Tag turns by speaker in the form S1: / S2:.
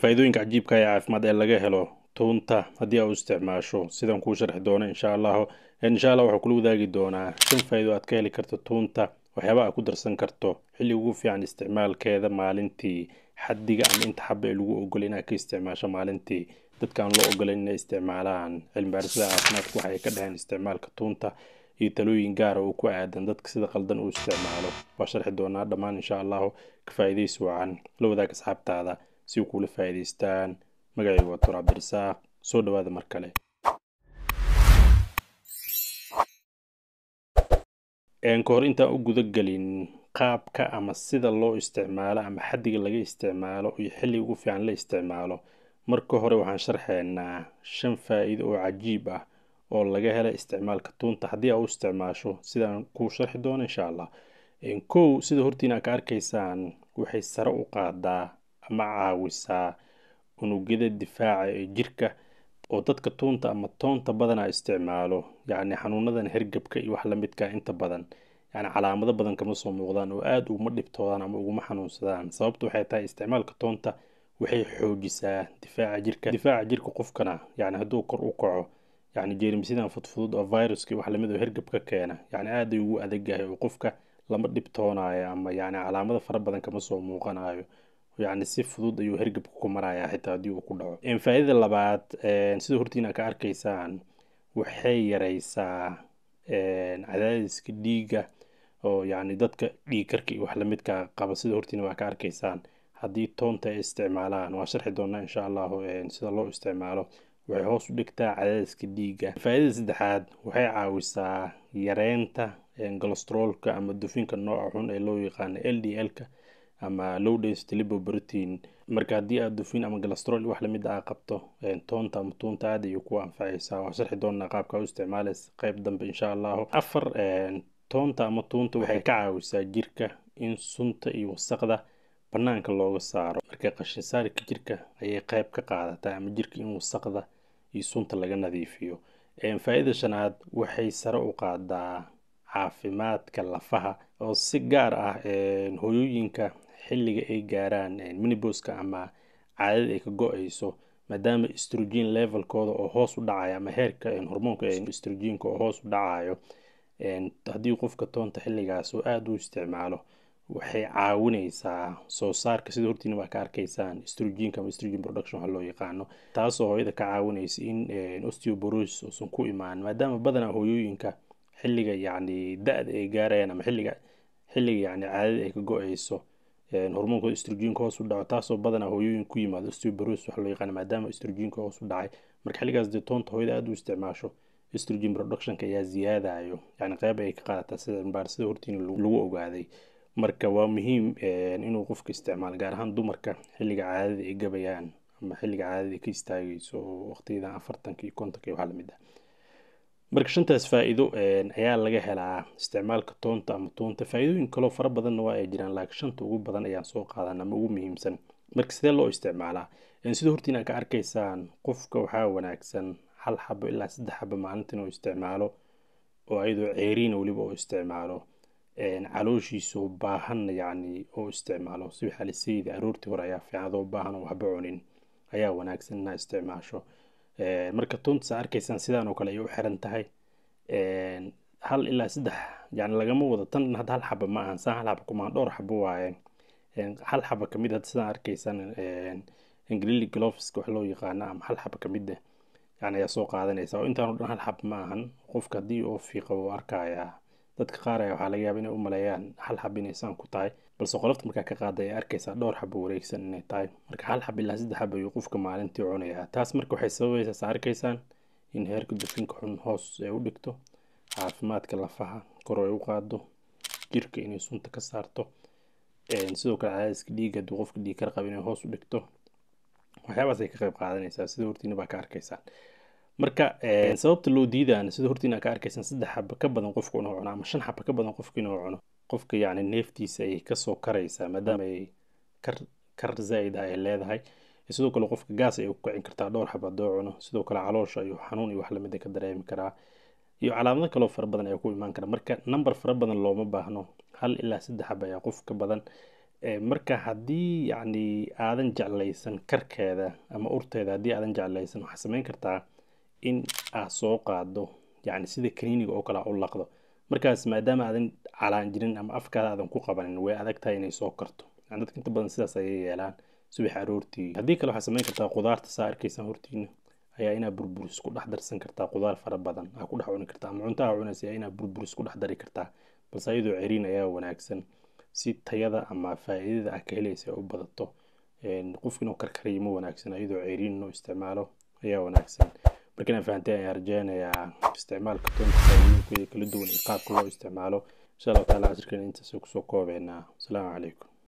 S1: faa-iidooyinka cajiibka ee caafimaad ee laga helo tuunta haddii aa u isticmaasho sidaan kuu sharxi doono insha allah insha allah waxaa kula wadaagi doonaa shan faa-iido aad ka heli karto tuunta waxyaaba aad ku darsan karto xilli ugu fiican isticmaalkeeda maalintii xadiga ama inta xaba ee lagu ogolay inaad ka isticmaasho maalintii dadkaan loo ogolayn inay isticmaalaan cilmibaarisada caafimaadku waxay ka dhaheen isticmaalka tuunta iyo talooyin gaara oo ku aadan dadka sida qaldan uu isticmaalo waa sharxi doonaa dhammaan insha allahu ka faa-iidaysi wacan la wadaag asxaabtaada si u kula faa'iidaystaan magacaygu waa tuur cabdirasaaq soo dhawaada mar kale ka hor intaan u gudagelin qaabka ama sida loo isticmaalo ama xaddiga laga isticmaalo iyo xilli ugu fiican la isticmaalo marka hore waxaan sharxeynaa shan faa'iido oo cajiib ah oo laga hela isticmaalka tuunta haddii aa u isticmaasho sidaan kuu sharxi doono insha allah kow sida hortiina ka arkaysaan waxay sare u qaadaa ama caawisaa unugyada difaaca ee jirka oo dadka tuunta ama toonta badanaa isticmaalo yacni xanuunadan hergebka iyo wax lamidka inta badan yani calaamado badan kama soo muuqdaan oo aada uguma dhibtoodaan ama uguma xanuunsadaan sababtu waxay tahay isticmaalka toonta waxay xoojisaa difaaca jirka difaaca jirka qofkana yani hadduu kor u kaco yani jeermsidan fudfudud oo viruska wax lamid oo ah hergebka keena yani aaday ugu adagyahay oo qofka lama dhibtoonayo ama yani calaamado fara badan kama soo muuqanayo yacni si fudud ayuu hergebka ku marayaa xitaa haddii uu ku dhaco faa labaad sida hortiin ka arkaysaan waxay yareysaa cadaadiska dhiigga oo yacni dadka dhiig karka iyo wax lamidka qaba sida hortiin waa ka arkaysaan haddii toonta ay isticmaalaan waa sharxi doonaa insha allahu sida loo isticmaalo waxay hoos u dhigtaa cadaadiska dhiigga faa saddexaad waxay caawisaa yareynta kolestroolka ama dufinka nooca xun ee loo yaqaano l d l-ka ama lowdens delibo protein marka haddii aad dufin ama galastrol wax lamid ah qabto toonta ama tuunta aad ayuu ku anfacaysaa waan sharxi doonaa qaabka u isticmaalaysa qayb dambe insha allahu afar toonta ama tuunta waxay ka caawisaa jirka in sunta iyo wasaqda banaanka looga saaro marka qashin saarka jirka ayay qeyb ka qaadataa ama jirka in wasaqda iyo sunta laga nadiifiyo faa-ida shanaad waxay sare u qaadaa caafimaadka lafaha oo si gaar ah hooyooyinka xilliga ay gaaraan eh, miniboska ama caadada ay ka go-ayso maadaama strogen levelkooda oo hoos u dhacayo ama heerka eh, hormoonka eh, strogenka oo hoos u dhacayo haddii qofka toonta xilligaas oo aada u isticmaalo waxay caawineysaa soo saarka sida hortiina waa ka arkaysaan strogenka ama strogen production waxa loo yaqaano taasoo hooyada ka caawineysa in osteoboros uusan ku imaan maadaama badanaa hoyooyinka xilliga yani da-da ay gaarayaan ama xilliga xilliga yacni caadada ay ka go-ayso hormoonka estrogenka hoos u dhaco taasoo badanaa hooyooyin ku yimaado osteobarosis wax loo yaqaan maadaama estrogenka hoos u dhacay marka xilligaas dee toonta hooyada aada u isticmaasho estrogen productionka ayaa ziyaadayo yacni qeyb ay ka qaadataa sida baarsida hortiin lagu ogaaday marka waa muhiim inuu qofka isticmaalo gaar ahaan dumarka xilliga caadada ay gabayaan ama xilliga caadada ay ka istaagayso oo waqtiyadan afartanka iyo kontonka waxaa lamid ah marka shantaas faa-iido ayaa laga helaa isticmaalka toonta ama toonta faa-iidooyin kaloo fara badanna waa ay jiraan laakiin shanta ugu badan ayaan soo qaadan ama ugu muhiimsan marka sidee loo isticmaalaa sida horta inaan ka arkaysaan qofka waxaa wanaagsan hal xabo ilaa saddex xabo maalinta inuu isticmaalo oo ayadoo ceeriina weliba oo isticmaalo calooshiisu baahan yacni oo isticmaalo sibixa lisayida aroortii hore ayaa fiican adoo baahan oo waxba cunin ayaa wanaagsan inaa isticmaasho marka tuntas arkaysaan sidaan oo kale ay u xiran tahay hal ilaa saddex yani lagama wado tan hadda hal xaba ma ahan saan hal xaba kuma dhowr xabo waaye hal xaba kamid hadda ah sidaan arkaysaan ingilili gloveska wax loo yaqaana ama hal xaba kamid ah, yani ayaa soo qaadanaysa oo intaan o dhan hal xaba ma ahan qofka haddii oo fiiqa wuu arkayaa dadka qaar ayaa waxaa laga yaaba inay u maleeyaan hal xaba inay ku tahay balse qolofta markaa ka qaada ayaa arkaysaa dhowr xabo wareegsan inay tahay marka hal xab ilaa saddex xab qofka maalintii cunayaa taas marka waxay sababaysaas arkaysaan in heerka dufinka xun hoos ay u dhigto caafimaadka lafaha kor ay u qaado jirka inay sunta ka saarto sidoo kale cadaadiska dhiigga hadduu qofka dhiig kala qaba inay hoos u dhigto waxyaabaas ay ka qayb qaadanaysaa sida hortiina baa ka arkaysaan marka sababta loo diidaana sida hortiina ka arkaysaan saddex xaba ka badan qofka inuu cuno ama shan xaba ka badan qofka inuu cuno qofka yani neeftiisa ay kasoo karaysaa maadaama ay kar kar zaa-id ay leedahay sidoo kale qofka gaas ay u kicin kartaa dhowr xab hadoo cuno sidoo kale caloosha ayuu xanuun iyo wax lamida ah ka dareemi karaa iyo calaamado kaloo fara badan ayaa ku imaan kara marka number fara badan looma baahno hal ilaa saddex xab ayaa qof badan marka haddii yacni aadan jeclaysan karkeeda ama urteeda haddii aadan jeclaysan waxaa samayn kartaa in aad soo qaado yacni sida kaniiniga oo kale u laqdo markaas maadaama aadan calaan jirin ama afkaada aadan ku qabanin way adagtahay inay soo karto dadka inta badan sidaas ayay yeelaan subax aroortii haddii kale waxaa samayn kartaa qudaarta saa arkaysan hortiina ayaa inaa burburis ku dhex darsan kartaa qudaar fara badan aa ku dhex cuni kartaa ama cuntaha cunaysa ayaa inaa burburis ku dhex dari kartaa balse ayadoo ceriin ayaa wanaagsan si tayada ama faa'iidada ah ka helaysa u badato qofka inuu karkariyo ma wanaagsan ayadoo ceriin loo isticmaalo ayaa wanaagsan markana fahanteen ayaan rajeynayaa isticmaalka toonta kala duwan iyo qaabka loo isticmaalo insha allahu taala casirkan intaas kusoo koobeynaa asalaamu calaykum